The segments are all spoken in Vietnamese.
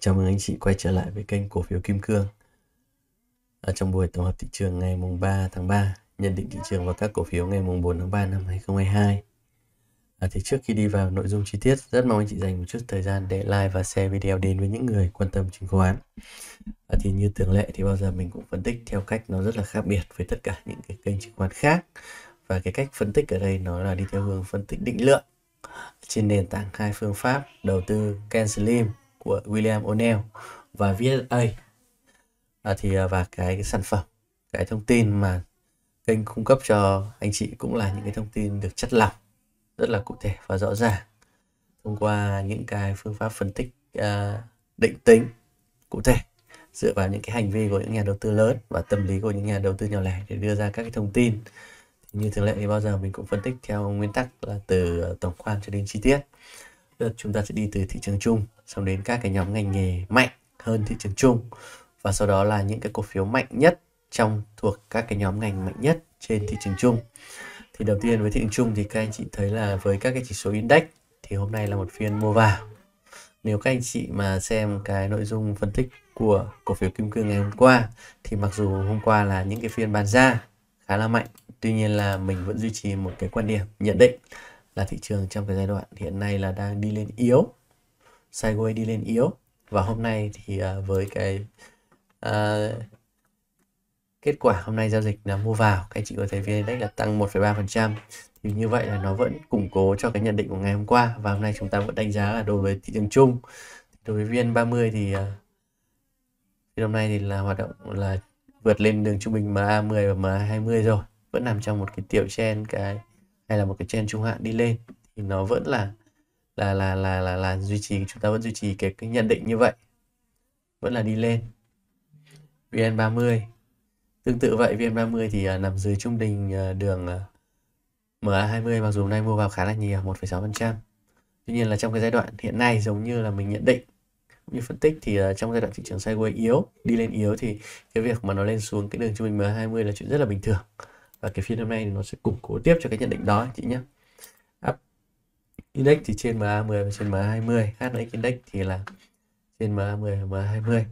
Chào mừng anh chị quay trở lại với kênh cổ phiếu Kim Cương. Ở trong buổi tổng hợp thị trường ngày mùng 3 tháng 3, nhận định thị trường và các cổ phiếu ngày mùng 4 tháng 3 năm 2022. À, thì trước khi đi vào nội dung chi tiết, rất mong anh chị dành một chút thời gian để like và share video đến với những người quan tâm chứng khoán. À, thì như thường lệ thì bao giờ mình cũng phân tích theo cách nó rất là khác biệt với tất cả những cái kênh chứng khoán khác. Và cái cách phân tích ở đây nó là đi theo hướng phân tích định lượng trên nền tảng hai phương pháp đầu tư Ken Slim của William O'Neill và VSA à, thì à, và cái, cái sản phẩm cái thông tin mà kênh cung cấp cho anh chị cũng là những cái thông tin được chất lọc rất là cụ thể và rõ ràng thông qua những cái phương pháp phân tích uh, định tính cụ thể dựa vào những cái hành vi của những nhà đầu tư lớn và tâm lý của những nhà đầu tư nhỏ lẻ để đưa ra các cái thông tin như thường lệ thì bao giờ mình cũng phân tích theo nguyên tắc là từ tổng quan cho đến chi tiết tức chúng ta sẽ đi từ thị trường chung xong đến các cái nhóm ngành nghề mạnh hơn thị trường chung và sau đó là những cái cổ phiếu mạnh nhất trong thuộc các cái nhóm ngành mạnh nhất trên thị trường chung thì đầu tiên với thị trường chung thì các anh chị thấy là với các cái chỉ số index thì hôm nay là một phiên mua vào nếu các anh chị mà xem cái nội dung phân tích của cổ phiếu kim cương ngày hôm qua thì mặc dù hôm qua là những cái phiên bán ra khá là mạnh tuy nhiên là mình vẫn duy trì một cái quan điểm nhận định là thị trường trong cái giai đoạn hiện nay là đang đi lên yếu sideways đi lên yếu và hôm nay thì uh, với cái uh, kết quả hôm nay giao dịch là mua vào các anh chị có thấy VN Index là tăng 1,3% thì như vậy là nó vẫn củng cố cho cái nhận định của ngày hôm qua và hôm nay chúng ta vẫn đánh giá là đối với thị trường chung đối với VN30 thì uh, à, thì hôm nay thì là hoạt động là vượt lên đường trung bình MA10 và MA20 rồi vẫn nằm trong một cái tiểu trên cái hay là một cái trend trung hạn đi lên thì nó vẫn là là là là là, là duy trì chúng ta vẫn duy trì cái, cái nhận định như vậy vẫn là đi lên VN30 tương tự vậy VN30 thì uh, nằm dưới trung bình uh, đường uh, MA20 mặc dù hôm nay mua vào khá là nhiều 1,6% tuy nhiên là trong cái giai đoạn hiện nay giống như là mình nhận định như phân tích thì uh, trong giai đoạn thị trường sideways yếu đi lên yếu thì cái việc mà nó lên xuống cái đường trung bình MA20 là chuyện rất là bình thường và cái phiên hôm nay nó sẽ củng cố tiếp cho cái nhận định đó chị nhé up index thì trên MA 10 và trên MA 20 HNX index thì là trên MA 10 và MA 20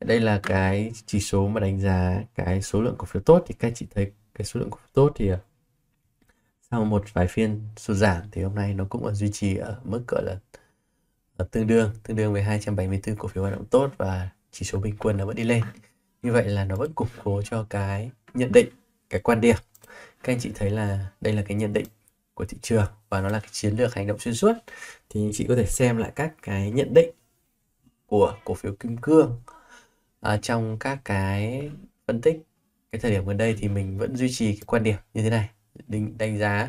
đây là cái chỉ số mà đánh giá cái số lượng cổ phiếu tốt thì các chị thấy cái số lượng cổ phiếu tốt thì à, sau một vài phiên sụt giảm thì hôm nay nó cũng ở duy trì ở mức gọi là à, tương đương tương đương với 274 cổ phiếu hoạt động tốt và chỉ số bình quân nó vẫn đi lên như vậy là nó vẫn củng cố cho cái nhận định cái quan điểm các anh chị thấy là đây là cái nhận định của thị trường và nó là cái chiến lược hành động xuyên suốt thì anh chị có thể xem lại các cái nhận định của cổ phiếu kim cương à, trong các cái phân tích cái thời điểm gần đây thì mình vẫn duy trì cái quan điểm như thế này định đánh giá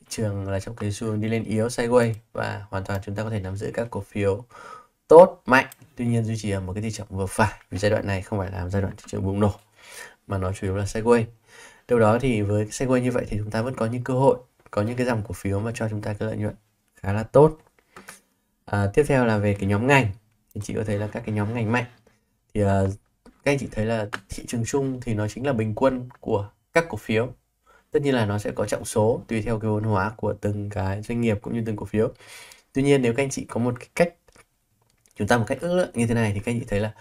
thị trường là trong cái xu hướng đi lên yếu sideways và hoàn toàn chúng ta có thể nắm giữ các cổ phiếu tốt mạnh tuy nhiên duy trì ở một cái thị trường vừa phải vì giai đoạn này không phải là giai đoạn thị trường bùng nổ mà nó chủ yếu là sideways Điều đó thì với segway như vậy thì chúng ta vẫn có những cơ hội, có những cái dòng cổ phiếu mà cho chúng ta cái lợi nhuận khá là tốt. À, tiếp theo là về cái nhóm ngành, thì chị có thấy là các cái nhóm ngành mạnh. Thì à, các anh chị thấy là thị trường chung thì nó chính là bình quân của các cổ phiếu. Tất nhiên là nó sẽ có trọng số tùy theo cái vốn hóa của từng cái doanh nghiệp cũng như từng cổ phiếu. Tuy nhiên nếu các anh chị có một cái cách chúng ta một cách ước lượng như thế này thì các anh chị thấy là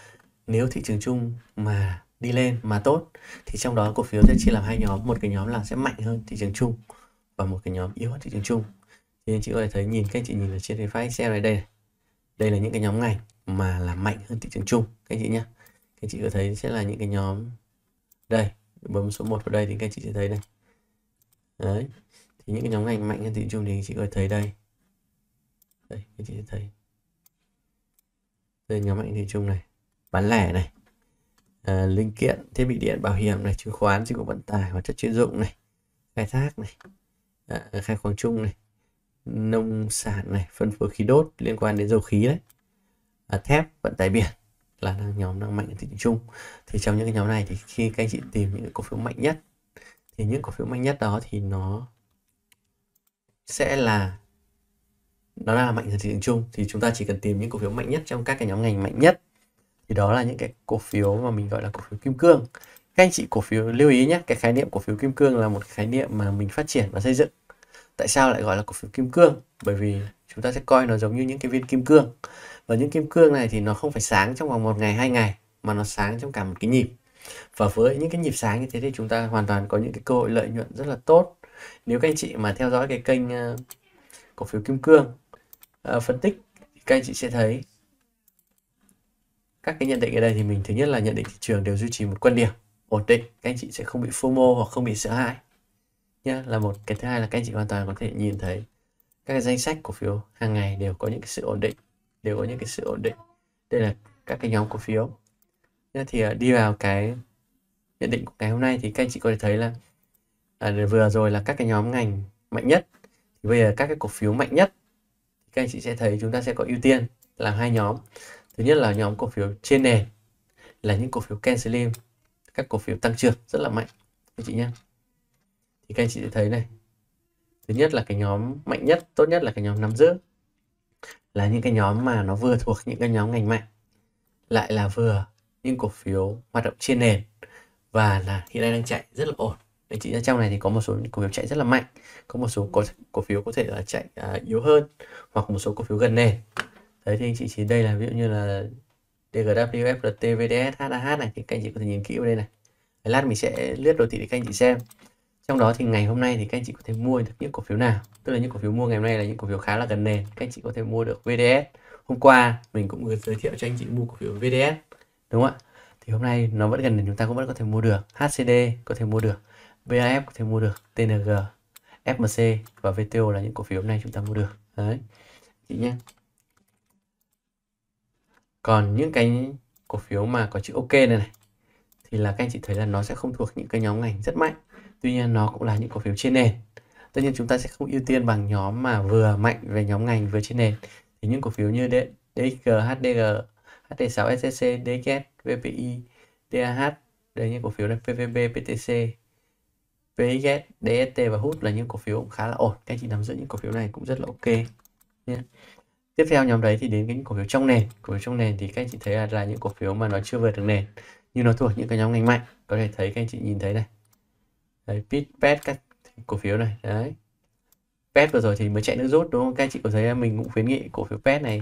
nếu thị trường chung mà đi lên mà tốt thì trong đó cổ phiếu sẽ chia làm hai nhóm một cái nhóm là sẽ mạnh hơn thị trường chung và một cái nhóm yếu hơn thị trường chung thì chị có thể thấy nhìn các chị nhìn ở trên cái file Excel này đây này. đây là những cái nhóm ngành mà là mạnh hơn thị trường chung các anh chị nhé các chị có thấy sẽ là những cái nhóm đây bấm số 1 vào đây thì các chị sẽ thấy đây đấy thì những cái nhóm ngành mạnh hơn thị trường chung thì chị có thể thấy đây đây các chị sẽ thấy đây nhóm mạnh thị trường này bán lẻ này à, linh kiện thiết bị điện bảo hiểm này chứng khoán dịch vụ vận tải hóa chất chuyên dụng này khai thác này à, khai khoáng chung này nông sản này phân phối khí đốt liên quan đến dầu khí đấy à, thép vận tải biển là nhóm đang mạnh ở thị trường chung thì trong những cái nhóm này thì khi các anh chị tìm những cổ phiếu mạnh nhất thì những cổ phiếu mạnh nhất đó thì nó sẽ là nó là mạnh ở thị trường chung thì chúng ta chỉ cần tìm những cổ phiếu mạnh nhất trong các cái nhóm ngành mạnh nhất thì đó là những cái cổ phiếu mà mình gọi là cổ phiếu kim cương các anh chị cổ phiếu lưu ý nhé cái khái niệm cổ phiếu kim cương là một khái niệm mà mình phát triển và xây dựng tại sao lại gọi là cổ phiếu kim cương bởi vì chúng ta sẽ coi nó giống như những cái viên kim cương và những kim cương này thì nó không phải sáng trong vòng một ngày hai ngày mà nó sáng trong cả một cái nhịp và với những cái nhịp sáng như thế thì chúng ta hoàn toàn có những cái cơ hội lợi nhuận rất là tốt nếu các anh chị mà theo dõi cái kênh ờ, cổ phiếu kim cương ờ, phân tích các anh chị sẽ thấy các cái nhận định ở đây thì mình thứ nhất là nhận định thị trường đều duy trì một quan điểm ổn định các anh chị sẽ không bị FOMO hoặc không bị sợ hãi nhá là một cái thứ hai là các anh chị hoàn toàn có thể nhìn thấy các cái danh sách cổ phiếu hàng ngày đều có những cái sự ổn định đều có những cái sự ổn định đây là các cái nhóm cổ phiếu nhá, thì à, đi vào cái nhận định của ngày hôm nay thì các anh chị có thể thấy là à, vừa rồi là các cái nhóm ngành mạnh nhất bây giờ các cái cổ phiếu mạnh nhất các anh chị sẽ thấy chúng ta sẽ có ưu tiên là hai nhóm thứ nhất là nhóm cổ phiếu trên nền là những cổ phiếu Ken Slim các cổ phiếu tăng trưởng rất là mạnh anh chị nhé thì các anh chị sẽ thấy này thứ nhất là cái nhóm mạnh nhất tốt nhất là cái nhóm nắm giữ là những cái nhóm mà nó vừa thuộc những cái nhóm ngành mạnh lại là vừa những cổ phiếu hoạt động trên nền và là hiện nay đang chạy rất là ổn anh chị nhé trong này thì có một số cổ phiếu chạy rất là mạnh có một số cổ, cổ phiếu có thể là chạy à, yếu hơn hoặc một số cổ phiếu gần nền đấy thì anh chị chỉ đây là ví dụ như là DGWF, RT, HAH này thì các anh chị có thể nhìn kỹ vào đây này lát mình sẽ lướt đồ thị để các anh chị xem trong đó thì ngày hôm nay thì các anh chị có thể mua được những cổ phiếu nào tức là những cổ phiếu mua ngày hôm nay là những cổ phiếu khá là gần nền các anh chị có thể mua được VDS hôm qua mình cũng giới thiệu cho anh chị mua cổ phiếu VDS đúng không ạ thì hôm nay nó vẫn gần nền chúng ta cũng vẫn có thể mua được HCD có thể mua được VAF có thể mua được TNG FMC và VTO là những cổ phiếu hôm nay chúng ta mua được đấy chị nhé còn những cái cổ phiếu mà có chữ ok này này thì là các anh chị thấy là nó sẽ không thuộc những cái nhóm ngành rất mạnh tuy nhiên nó cũng là những cổ phiếu trên nền tất nhiên chúng ta sẽ không ưu tiên bằng nhóm mà vừa mạnh về nhóm ngành vừa trên nền thì những cổ phiếu như D, DXG, HDG, HD6, SSC, DKS, VPI, DAH đây những cổ phiếu này PVB, PTC, PXS, DST và HUT là những cổ phiếu cũng khá là ổn các anh chị nắm giữ những cổ phiếu này cũng rất là ok yeah tiếp theo nhóm đấy thì đến những cổ phiếu trong nền cổ phiếu trong nền thì các anh chị thấy là, là những cổ phiếu mà nó chưa vượt được nền nhưng nó thuộc những cái nhóm ngành mạnh có thể thấy các anh chị nhìn thấy này đấy pitpet các cổ phiếu này đấy pet vừa rồi thì mới chạy nước rút đúng không các anh chị có thấy mình cũng khuyến nghị cổ phiếu pet này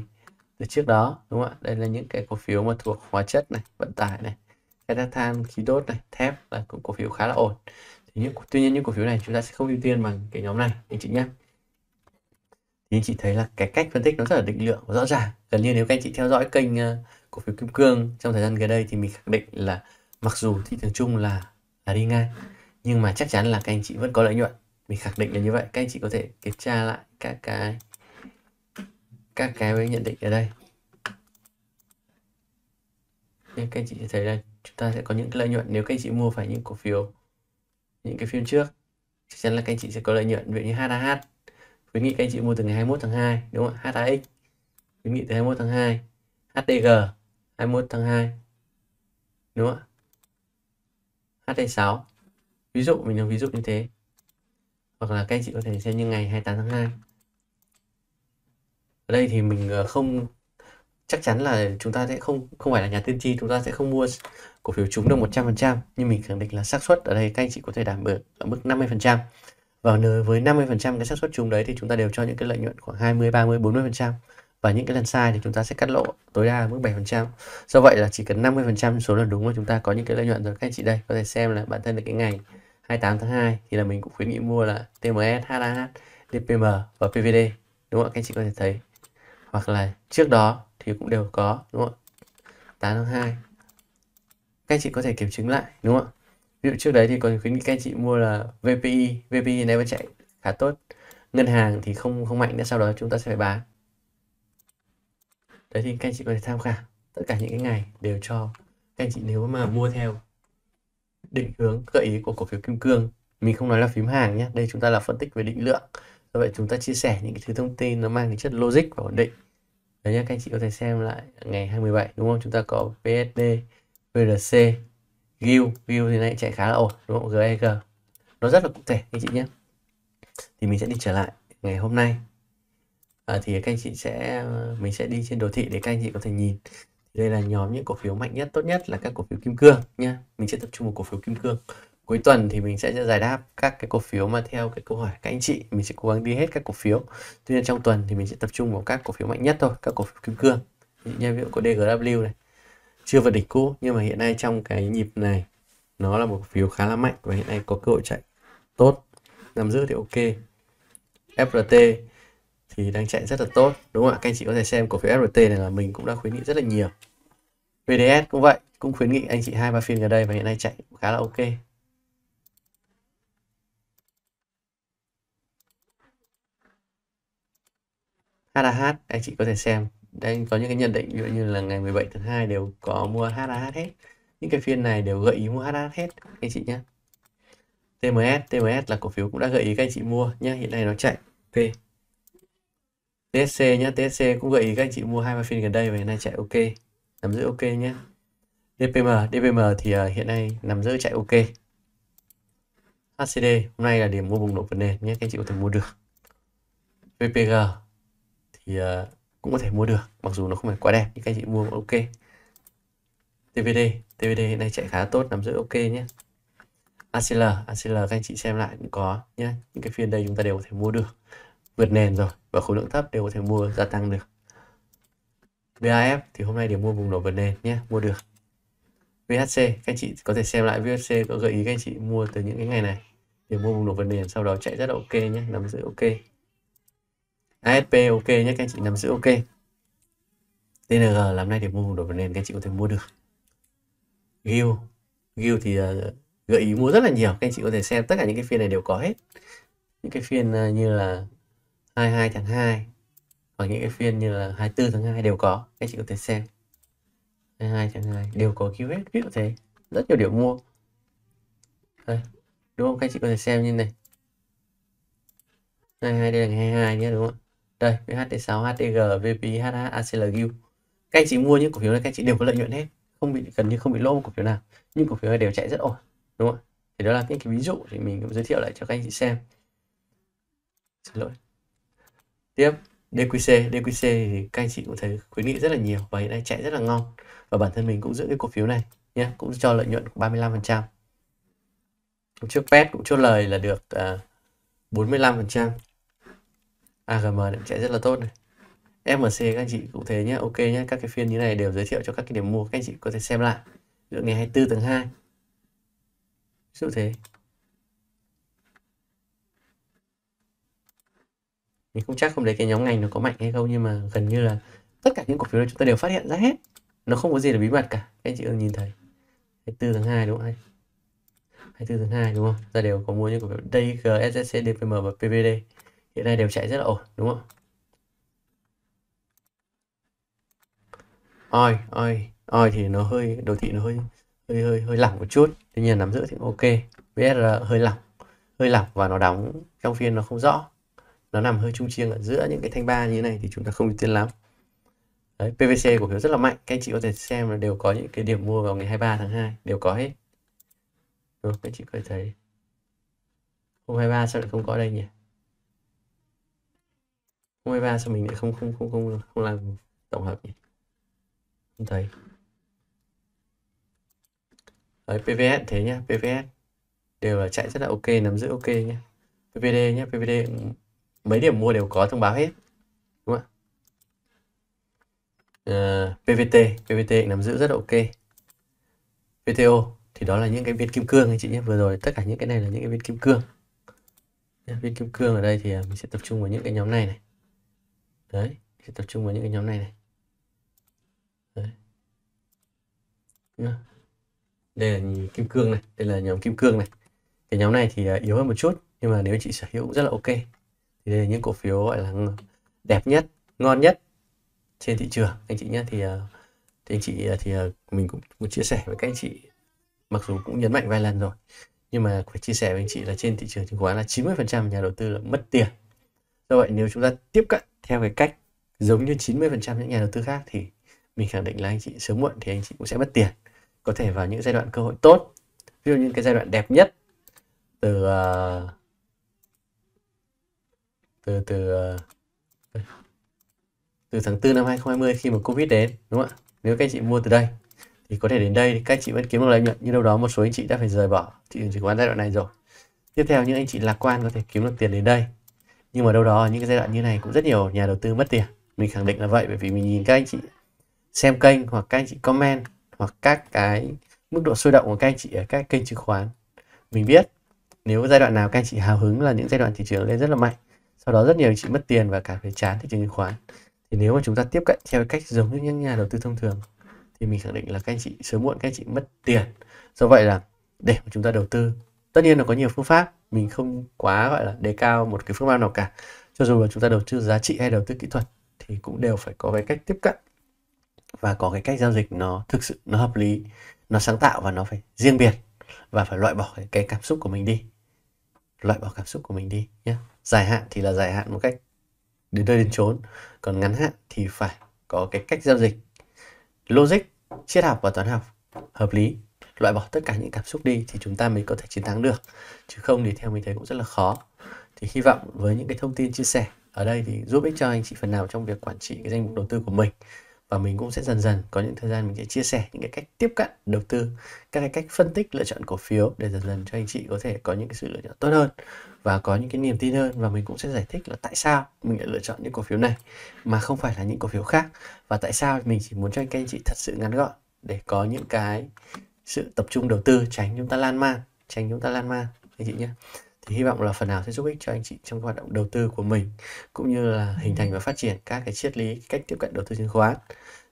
từ trước đó đúng không ạ đây là những cái cổ phiếu mà thuộc hóa chất này vận tải này khai than khí đốt này thép là cũng cổ phiếu khá là ổn thì những, tuy nhiên những cổ phiếu này chúng ta sẽ không ưu tiên bằng cái nhóm này anh chị nhé thì anh chị thấy là cái cách phân tích nó rất là định lượng và rõ ràng gần như nếu các anh chị theo dõi kênh ờ, cổ phiếu kim cương trong thời gian gần đây thì mình khẳng định là mặc dù thị trường chung là là đi ngang nhưng mà chắc chắn là các anh chị vẫn có lợi nhuận mình khẳng định là như vậy các anh chị có thể kiểm tra lại các cái các cái với nhận định ở đây nên các anh chị sẽ thấy là chúng ta sẽ có những cái lợi nhuận nếu các anh chị mua phải những cổ phiếu những cái phiên trước chắc chắn là các anh chị sẽ có lợi nhuận ví dụ như HAH khuyến nghị các anh chị mua từ ngày 21 tháng 2 đúng không ạ HAX khuyến nghị từ 21 tháng 2 HDG 21 tháng 2 đúng không ạ HD6 ví dụ mình làm ví dụ như thế hoặc là các anh chị có thể xem như ngày 28 tháng 2 ở đây thì mình ờ, không chắc chắn là chúng ta sẽ không không phải là nhà tiên tri chúng ta sẽ không mua cổ phiếu chúng được 100% nhưng mình khẳng định là xác suất ở đây các anh chị có thể đảm bảo ở mức 50% và vâng, nơi với 50% cái xác suất trúng đấy thì chúng ta đều cho những cái lợi nhuận khoảng 20, 30, 40% và những cái lần sai thì chúng ta sẽ cắt lỗ tối đa mức 7%. Do vậy là chỉ cần 50% số lần đúng mà chúng ta có những cái lợi nhuận rồi các anh chị đây có thể xem là bản thân là cái ngày 28 tháng 2 thì là mình cũng khuyến nghị mua là TMS, HAH, DPM và PVD đúng không ạ các anh chị có thể thấy hoặc là trước đó thì cũng đều có đúng không ạ 8 tháng 2 các anh chị có thể kiểm chứng lại đúng không ạ ví dụ trước đấy thì còn khuyến nghị các anh chị mua là VPI VPI này vẫn chạy khá tốt ngân hàng thì không không mạnh nữa sau đó chúng ta sẽ phải bán đấy thì các anh chị có thể tham khảo tất cả những cái ngày đều cho các anh chị nếu mà mua theo định hướng gợi ý của cổ phiếu kim cương mình không nói là phím hàng nhé đây chúng ta là phân tích về định lượng do vậy chúng ta chia sẻ những cái thứ thông tin nó mang tính chất logic và ổn định đấy nhá các anh chị có thể xem lại ngày 27 đúng không chúng ta có PSD VRC view view thì này chạy khá là ổn đúng không GAG, e nó rất là cụ thể anh chị nhé thì mình sẽ đi trở lại ngày hôm nay à, thì các anh chị sẽ mình sẽ đi trên đồ thị để các anh chị có thể nhìn đây là nhóm những cổ phiếu mạnh nhất tốt nhất là các cổ phiếu kim cương nha mình sẽ tập trung vào cổ phiếu kim cương cuối tuần thì mình sẽ giải đáp các cái cổ phiếu mà theo cái câu hỏi các anh chị mình sẽ cố gắng đi hết các cổ phiếu tuy nhiên trong tuần thì mình sẽ tập trung vào các cổ phiếu mạnh nhất thôi các cổ phiếu kim cương như ví dụ có DGW này chưa vượt đỉnh cũ nhưng mà hiện nay trong cái nhịp này nó là một phiếu khá là mạnh và hiện nay có cơ hội chạy tốt nằm giữ thì ok FRT thì đang chạy rất là tốt đúng không ạ các anh chị có thể xem cổ phiếu FRT này là mình cũng đã khuyến nghị rất là nhiều VDS cũng vậy cũng khuyến nghị anh chị hai ba phiên gần đây và hiện nay chạy khá là ok HAH anh chị có thể xem đang có những cái nhận định ví dụ như là ngày 17 tháng 2 đều có mua HAH hết những cái phiên này đều gợi ý mua HAH hết các anh chị nhé TMS TMS là cổ phiếu cũng đã gợi ý các anh chị mua nhé hiện nay nó chạy P TSC nhé TSC cũng gợi ý các anh chị mua hai ba phiên gần đây và hiện nay chạy ok nằm giữ ok nhé DPM DPM thì uh, hiện nay nằm giữ chạy ok HCD hôm nay là điểm mua bùng nổ vấn đề nhé các anh chị có thể mua được VPG thì uh, cũng có thể mua được mặc dù nó không phải quá đẹp nhưng các chị mua ok TVD TVD hiện nay chạy khá tốt nằm giữ ok nhé ACL ACL các anh chị xem lại cũng có nhé những cái phiên đây chúng ta đều có thể mua được vượt nền rồi và khối lượng thấp đều có thể mua gia tăng được BAF thì hôm nay để mua vùng nổ vượt nền nhé mua được VHC các anh chị có thể xem lại VHC có gợi ý các anh chị mua từ những cái ngày này để mua vùng nổ vượt nền sau đó chạy rất là ok nhé nắm giữ ok ASP ok nhé các anh chị nắm giữ ok TNG làm nay thì mua được nền các anh chị có thể mua được Gil Gil thì ờ, gợi ý mua rất là nhiều các anh chị có thể xem tất cả những cái phiên này đều có hết những cái phiên ờ, như là 22 tháng 2 hoặc những cái phiên như là 24 tháng 2 đều có các anh chị có thể xem 22 tháng 2 đều có cứu hết ví dụ thế rất nhiều điểm mua đây, đúng không các anh chị có thể xem như này 22 đây là 22 nhé đúng không đây VHT6 HTG VPI HH ACLU các anh chị mua những cổ phiếu này các anh chị đều có lợi nhuận hết không bị gần như không bị lỗ cổ phiếu nào nhưng cổ phiếu này đều chạy rất ổn đúng không ạ thì đó là những cái ví dụ thì mình cũng giới thiệu lại cho các anh chị xem xin lỗi tiếp DQC DQC thì các anh chị cũng thấy khuyến nghị rất là nhiều và hiện nay chạy rất là ngon và bản thân mình cũng giữ cái cổ phiếu này nhé cũng cho lợi nhuận 35% trăm trước pet cũng chốt lời là được uh, à, 45% AGM này chạy rất là tốt này MRC các anh chị cũng thế nhé ok nhé các cái phiên như này đều giới thiệu cho các cái điểm mua các anh chị có thể xem lại giữa ngày 24 tháng 2 sự thế mình không chắc không đấy cái nhóm ngành nó có mạnh hay không nhưng mà gần như là tất cả những cổ phiếu này chúng ta đều phát hiện ra hết nó không có gì là bí mật cả các anh chị ơi nhìn thấy 24 tháng 2 đúng không 24 tháng 2 đúng không ta đều có mua những cổ phiếu DG, SSC, DPM và PVD hiện nay đều chạy rất là ổn đúng không oi oi oi thì nó hơi đồ thị nó hơi hơi hơi hơi lỏng một chút tuy nhiên nắm giữ thì ok vsr hơi lỏng hơi lỏng và nó đóng trong phiên nó không rõ nó nằm hơi trung chiêng ở giữa những cái thanh ba như thế này thì chúng ta không tin lắm Đấy, PVC của phiếu rất là mạnh các anh chị có thể xem là đều có những cái điểm mua vào ngày 23 tháng 2 đều có hết được các anh chị có thể thấy hôm 23 sao lại không có đây nhỉ 23 sao mình lại không không không không không làm tổng hợp nhỉ? Không thấy. Đấy PVS thế nhá, PVS đều là chạy rất là ok, nắm giữ ok nhá. PVD nhá, PVD mấy điểm mua đều có thông báo hết. Đúng không ạ? Uh, ờ, PVT, PVT nắm giữ rất là ok. VTO thì đó là những cái viên kim cương anh chị nhé. Vừa rồi tất cả những cái này là những cái viên kim cương. Viên kim cương ở đây thì à, mình sẽ tập trung vào những cái nhóm này này đấy thì tập trung vào những cái nhóm này này đấy đây là kim cương này đây là nhóm kim cương này cái nhóm này thì à, yếu hơn một chút nhưng mà nếu chị sở hữu cũng rất là ok thì đây là những cổ phiếu gọi là đẹp nhất ngon nhất trên thị trường anh chị nhé thì à, thì anh chị à, thì mình cũng muốn chia sẻ với các anh chị mặc dù cũng nhấn mạnh vài lần rồi nhưng mà phải chia sẻ với anh chị là trên thị trường chứng khoán là 90% nhà đầu tư là mất tiền do vậy nếu chúng ta tiếp cận theo cái cách giống như 90% những nhà đầu tư khác thì mình khẳng định là anh chị sớm muộn thì anh chị cũng sẽ mất tiền có thể vào những giai đoạn cơ hội tốt ví dụ như cái giai đoạn đẹp nhất từ ờ, từ từ ờ, từ tháng 4 năm 2020 khi mà Covid đến đúng không ạ nếu các anh chị mua từ đây thì có thể đến đây thì các anh chị vẫn kiếm được lợi nhuận nhưng đâu đó một số anh chị đã phải rời bỏ thị trường chứng khoán giai đoạn này rồi tiếp theo những anh chị lạc quan có thể kiếm được tiền đến đây nhưng mà đâu đó những cái giai đoạn như này cũng rất nhiều nhà đầu tư mất tiền mình khẳng định là vậy bởi vì mình nhìn các anh chị xem kênh hoặc các anh chị comment hoặc các cái mức độ sôi động của các anh chị ở các kênh chứng khoán mình biết nếu giai đoạn nào các anh chị hào hứng là những giai đoạn thị trường lên rất là mạnh sau đó rất nhiều anh chị mất tiền và cảm thấy chán thị trường chứng khoán thì nếu mà chúng ta tiếp cận theo cách giống như những nhà đầu tư thông thường thì mình khẳng định là các anh chị sớm muộn các anh chị mất tiền do vậy là để mà chúng ta đầu tư tất nhiên là có nhiều phương pháp mình không quá gọi là đề cao một cái phương pháp nào cả cho dù là chúng ta đầu tư giá trị hay đầu tư kỹ thuật thì cũng đều phải có cái cách tiếp cận và có cái cách giao dịch nó thực sự nó hợp lý nó sáng tạo và nó phải riêng biệt và phải loại bỏ cái cảm xúc của mình đi loại bỏ cảm xúc của mình đi nhé dài hạn thì là dài hạn một cách đến nơi đến chốn còn ngắn hạn thì phải có cái cách giao dịch logic triết học và toán học hợp lý loại bỏ tất cả những cảm xúc đi thì chúng ta mới có thể chiến thắng được chứ không thì theo mình thấy cũng rất là khó thì hy vọng với những cái thông tin chia sẻ ở đây thì giúp ích cho anh chị phần nào trong việc quản trị cái danh mục đầu tư của mình và mình cũng sẽ dần dần có những thời gian mình sẽ chia sẻ những cái cách tiếp cận đầu tư các cái cách phân tích lựa chọn cổ phiếu để dần dần cho anh chị có thể có những cái sự lựa chọn tốt hơn và có những cái niềm tin hơn và mình cũng sẽ giải thích là tại sao mình lại lựa chọn những cổ phiếu này mà không phải là những cổ phiếu khác và tại sao mình chỉ muốn cho anh các anh chị thật sự ngắn gọn để có những cái sự tập trung đầu tư tránh chúng ta lan man tránh chúng ta lan man anh chị nhé thì hy vọng là phần nào sẽ giúp ích cho anh chị trong hoạt động đầu tư của mình cũng như là hình thành và phát triển các cái triết lý cách tiếp cận đầu tư chứng khoán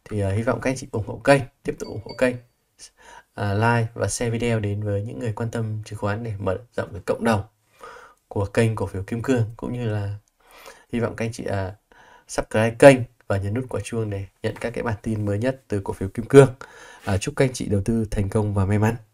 thì uh, hy vọng các anh chị ủng hộ kênh tiếp tục ủng hộ kênh uh, like và share video đến với những người quan tâm chứng khoán để mở rộng cái cộng đồng của kênh cổ phiếu kim cương cũng như là hy vọng các anh chị uh, subscribe kênh và nhấn nút quả chuông để nhận các cái bản tin mới nhất từ cổ phiếu Kim Cương. À, chúc các anh chị đầu tư thành công và may mắn.